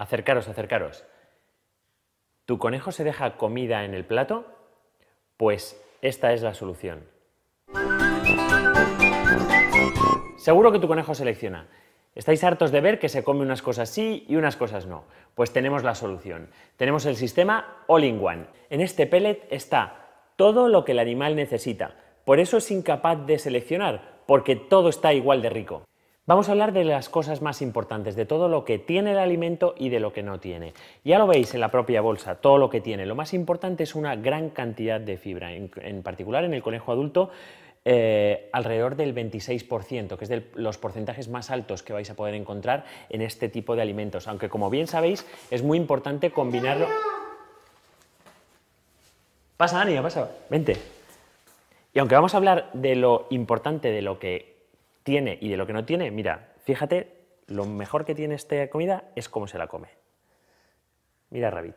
Acercaros, acercaros. ¿Tu conejo se deja comida en el plato? Pues esta es la solución. Seguro que tu conejo selecciona. ¿Estáis hartos de ver que se come unas cosas sí y unas cosas no? Pues tenemos la solución. Tenemos el sistema All-in-One. En este pellet está todo lo que el animal necesita. Por eso es incapaz de seleccionar, porque todo está igual de rico. Vamos a hablar de las cosas más importantes, de todo lo que tiene el alimento y de lo que no tiene. Ya lo veis en la propia bolsa, todo lo que tiene. Lo más importante es una gran cantidad de fibra, en, particular en el conejo adulto. Eh, alrededor del 26%, que es de los porcentajes más altos que vais a poder encontrar en este tipo de alimentos. Aunque como bien sabéis, es muy importante combinarlo. Pasa, Ania, pasa, vente. Y aunque vamos a hablar de lo importante, de lo que tiene y de lo que no tiene, mira, fíjate, lo mejor que tiene esta comida es cómo se la come. Mira Rabbit.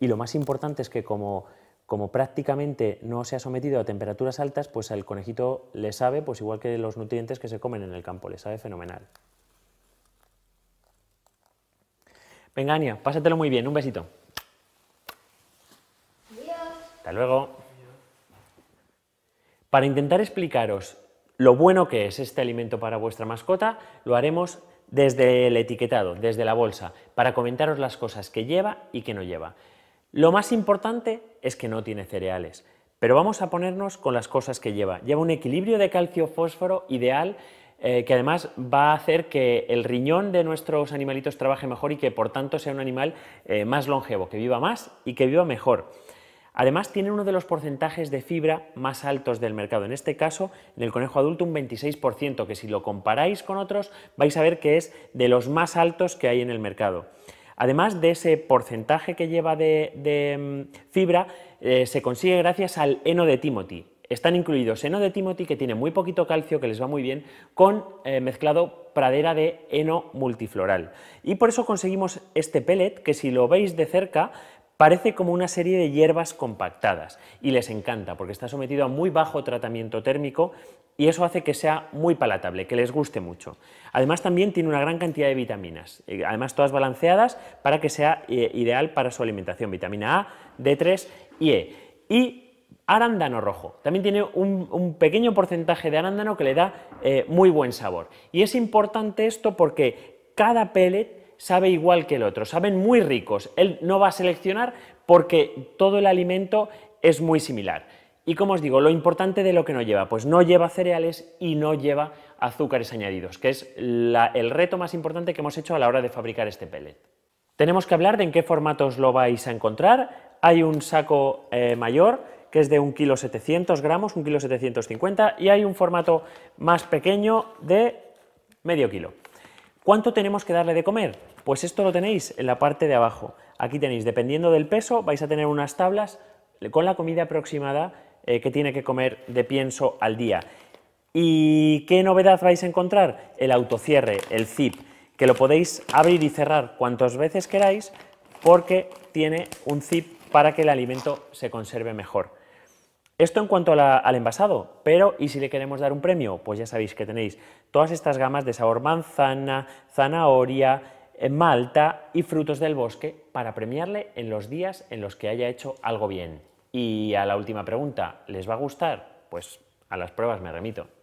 Y lo más importante es que como, como prácticamente no se ha sometido a temperaturas altas, pues al conejito le sabe, pues igual que los nutrientes que se comen en el campo, le sabe fenomenal. Venga, Ania, pásatelo muy bien. Un besito. Para intentar explicaros lo bueno que es este alimento para vuestra mascota, lo haremos desde el etiquetado, desde la bolsa, para comentaros las cosas que lleva y que no lleva. Lo más importante es que no tiene cereales, pero vamos a ponernos con las cosas que lleva. Lleva un equilibrio de calcio-fósforo ideal eh, que además va a hacer que el riñón de nuestros animalitos trabaje mejor y que por tanto sea un animal eh, más longevo, que viva más y que viva mejor. Además, tiene uno de los porcentajes de fibra más altos del mercado. En este caso, en el conejo adulto un 26%, que si lo comparáis con otros vais a ver que es de los más altos que hay en el mercado. Además de ese porcentaje que lleva de, mm, fibra, eh, se consigue gracias al heno de Timothy. Están incluidos heno de Timothy, que tiene muy poquito calcio, que les va muy bien, con eh, mezclado pradera de heno multifloral. Y por eso conseguimos este pellet, que si lo veis de cerca, Parece como una serie de hierbas compactadas y les encanta porque está sometido a muy bajo tratamiento térmico y eso hace que sea muy palatable, que les guste mucho. Además también tiene una gran cantidad de vitaminas, eh, además todas balanceadas para que sea eh, ideal para su alimentación, vitamina A, D3 y E. Y arándano rojo. También tiene un, pequeño porcentaje de arándano que le da eh, muy buen sabor. Y es importante esto porque cada pellet sabe igual que el otro, saben muy ricos. Él no va a seleccionar porque todo el alimento es muy similar. Y como os digo, lo importante de lo que no lleva, pues no lleva cereales y no lleva azúcares añadidos, que es el reto más importante que hemos hecho a la hora de fabricar este pellet. Tenemos que hablar de en qué formatos lo vais a encontrar. Hay un saco eh, mayor que es de 1,7 kg, gramos, 1,750 kg, y hay un formato más pequeño de medio kilo. ¿Cuánto tenemos que darle de comer? Pues esto lo tenéis en la parte de abajo. Aquí tenéis, dependiendo del peso, vais a tener unas tablas con la comida aproximada eh, que tiene que comer de pienso al día. ¿Y qué novedad vais a encontrar? El autocierre, el zip, que lo podéis abrir y cerrar cuantas veces queráis porque tiene un zip para que el alimento se conserve mejor. Esto en cuanto al envasado, pero ¿y si le queremos dar un premio? Pues ya sabéis que tenéis todas estas gamas de sabor manzana, zanahoria, eh, malta y frutos del bosque para premiarle en los días en los que haya hecho algo bien. Y a la última pregunta, ¿les va a gustar? Pues a las pruebas me remito.